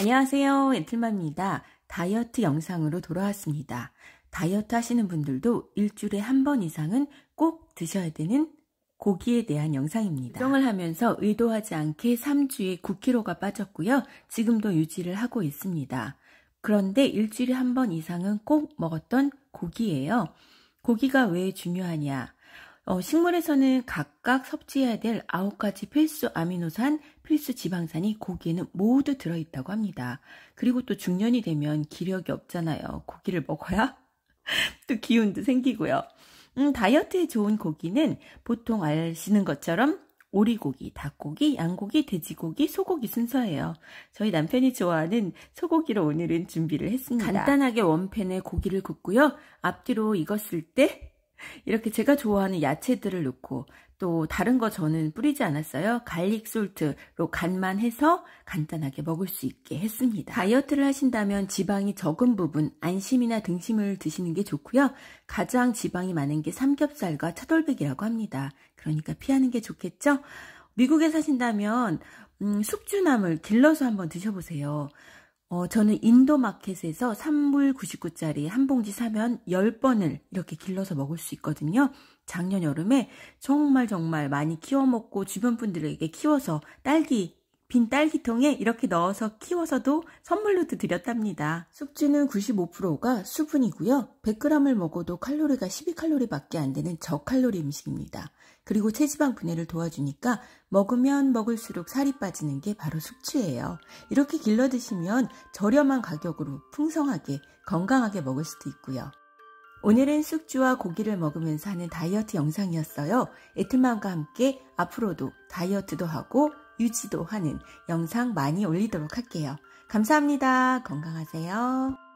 안녕하세요. 애틀맘입니다 다이어트 영상으로 돌아왔습니다. 다이어트 하시는 분들도 일주일에 한 번 이상은 꼭 드셔야 되는 고기에 대한 영상입니다. 조정을 하면서 의도하지 않게 3주에 9kg가 빠졌고요. 지금도 유지를 하고 있습니다. 그런데 일주일에 한 번 이상은 꼭 먹었던 고기예요. 고기가 왜 중요하냐? 어, 식물에서는 각각 섭취해야 될 9가지 필수 아미노산, 필수 지방산이 고기에는 모두 들어있다고 합니다. 그리고 또 중년이 되면 기력이 없잖아요. 고기를 먹어야 또 기운도 생기고요. 음, 다이어트에 좋은 고기는 보통 아시는 것처럼 오리고기, 닭고기, 양고기, 돼지고기, 소고기 순서예요. 저희 남편이 좋아하는 소고기로 오늘은 준비를 했습니다. 간단하게 원팬에 고기를 굽고요. 앞뒤로 익었을 때 이렇게 제가 좋아하는 야채들을 넣고 또 다른 거 저는 뿌리지 않았어요. 갈릭 솔트로 간만 해서 간단하게 먹을 수 있게 했습니다. 다이어트를 하신다면 지방이 적은 부분 안심이나 등심을 드시는 게 좋고요. 가장 지방이 많은 게 삼겹살과 차돌백이라고 합니다. 그러니까 피하는 게 좋겠죠? 미국에 사신다면 음, 숙주나물 길러서 한번 드셔보세요. 어, 저는 인도 마켓에서 3불 99짜리 한 봉지 사면 10번을 이렇게 길러서 먹을 수 있거든요. 작년 여름에 정말 정말 많이 키워 먹고 주변 분들에게 키워서 딸기 빈 딸기통에 이렇게 넣어서 키워서도 선물로도 드렸답니다. 숙주는 95%가 수분이고요. 100g을 먹어도 칼로리가 12칼로리밖에 안 되는 저칼로리 음식입니다. 그리고 체지방 분해를 도와주니까 먹으면 먹을수록 살이 빠지는 게 바로 숙취예요. 이렇게 길러 드시면 저렴한 가격으로 풍성하게 건강하게 먹을 수도 있고요. 오늘은 숙주와 고기를 먹으면서 하는 다이어트 영상이었어요. 에틀맘과 함께 앞으로도 다이어트도 하고 유치도 하는 영상 많이 올리도록 할게요. 감사합니다. 건강하세요.